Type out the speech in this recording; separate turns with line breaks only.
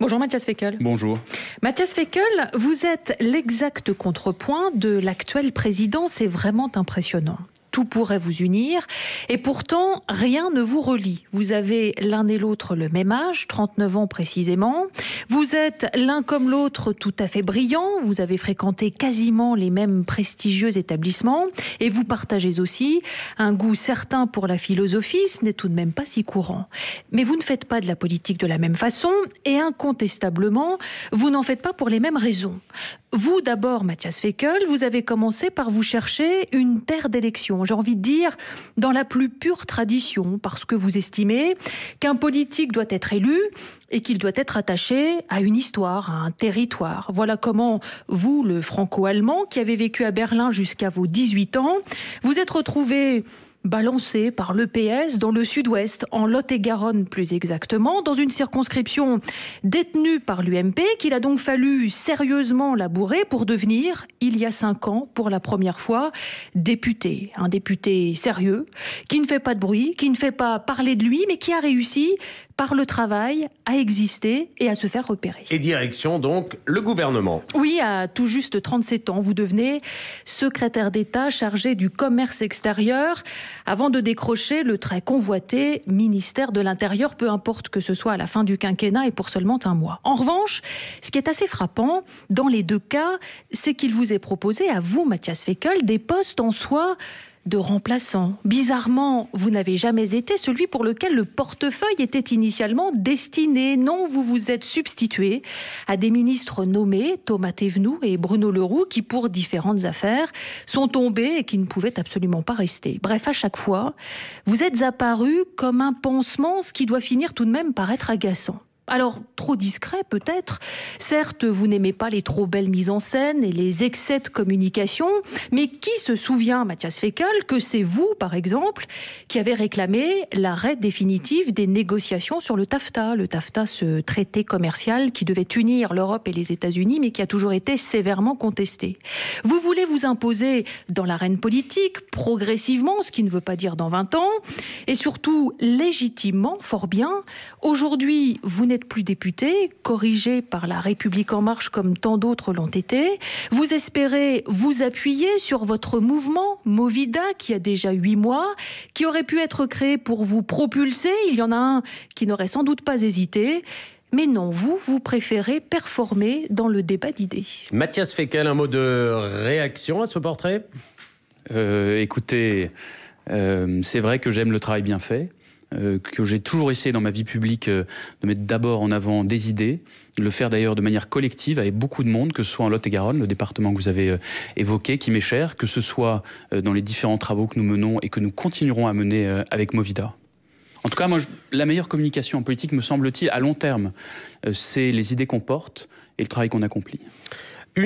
Bonjour Mathias Feckel. Bonjour. Mathias Fekel vous êtes l'exact contrepoint de l'actuel président. C'est vraiment impressionnant tout pourrait vous unir. Et pourtant, rien ne vous relie. Vous avez l'un et l'autre le même âge, 39 ans précisément. Vous êtes l'un comme l'autre tout à fait brillant. Vous avez fréquenté quasiment les mêmes prestigieux établissements. Et vous partagez aussi un goût certain pour la philosophie. Ce n'est tout de même pas si courant. Mais vous ne faites pas de la politique de la même façon. Et incontestablement, vous n'en faites pas pour les mêmes raisons. Vous, d'abord, Mathias Fekel, vous avez commencé par vous chercher une terre d'élection j'ai envie de dire, dans la plus pure tradition, parce que vous estimez qu'un politique doit être élu et qu'il doit être attaché à une histoire, à un territoire. Voilà comment vous, le franco-allemand, qui avez vécu à Berlin jusqu'à vos 18 ans, vous êtes retrouvé balancé par le PS dans le sud-ouest, en Lot-et-Garonne plus exactement, dans une circonscription détenue par l'UMP qu'il a donc fallu sérieusement labourer pour devenir, il y a cinq ans, pour la première fois, député. Un député sérieux, qui ne fait pas de bruit, qui ne fait pas parler de lui, mais qui a réussi par le travail à exister et à se faire repérer.
Et direction donc le gouvernement.
Oui, à tout juste 37 ans, vous devenez secrétaire d'État chargé du commerce extérieur avant de décrocher le très convoité ministère de l'Intérieur, peu importe que ce soit à la fin du quinquennat et pour seulement un mois. En revanche, ce qui est assez frappant dans les deux cas, c'est qu'il vous est proposé à vous, Mathias Fekel, des postes en soi de remplaçant. Bizarrement, vous n'avez jamais été celui pour lequel le portefeuille était initialement destiné. Non, vous vous êtes substitué à des ministres nommés, Thomas Thévenoux et Bruno Leroux, qui pour différentes affaires sont tombés et qui ne pouvaient absolument pas rester. Bref, à chaque fois, vous êtes apparu comme un pansement, ce qui doit finir tout de même par être agaçant alors trop discret peut-être. Certes, vous n'aimez pas les trop belles mises en scène et les excès de communication, mais qui se souvient, Mathias Fécal, que c'est vous, par exemple, qui avez réclamé l'arrêt définitif des négociations sur le TAFTA, le TAFTA, ce traité commercial qui devait unir l'Europe et les États-Unis, mais qui a toujours été sévèrement contesté. Vous voulez vous imposer dans l'arène politique, progressivement, ce qui ne veut pas dire dans 20 ans, et surtout légitimement, fort bien. Aujourd'hui, vous n'êtes plus député, corrigé par La République en marche comme tant d'autres l'ont été. Vous espérez vous appuyer sur votre mouvement Movida qui a déjà huit mois, qui aurait pu être créé pour vous propulser. Il y en a un qui n'aurait sans doute pas hésité. Mais non, vous, vous préférez performer dans le débat d'idées.
Mathias Fekel, un mot de réaction à ce portrait euh, Écoutez, euh, c'est vrai que j'aime le travail bien fait. Euh, que j'ai toujours essayé dans ma vie publique euh, de mettre d'abord en avant des idées, de le faire d'ailleurs de manière collective avec beaucoup de monde, que ce soit en Lot-et-Garonne, le département que vous avez euh, évoqué, qui m'est cher, que ce soit dans les différents travaux que nous menons et que nous continuerons à mener avec Movida. En tout cas, moi, la meilleure communication en politique, me semble-t-il, à long terme, c'est les idées qu'on porte et le travail qu'on accomplit.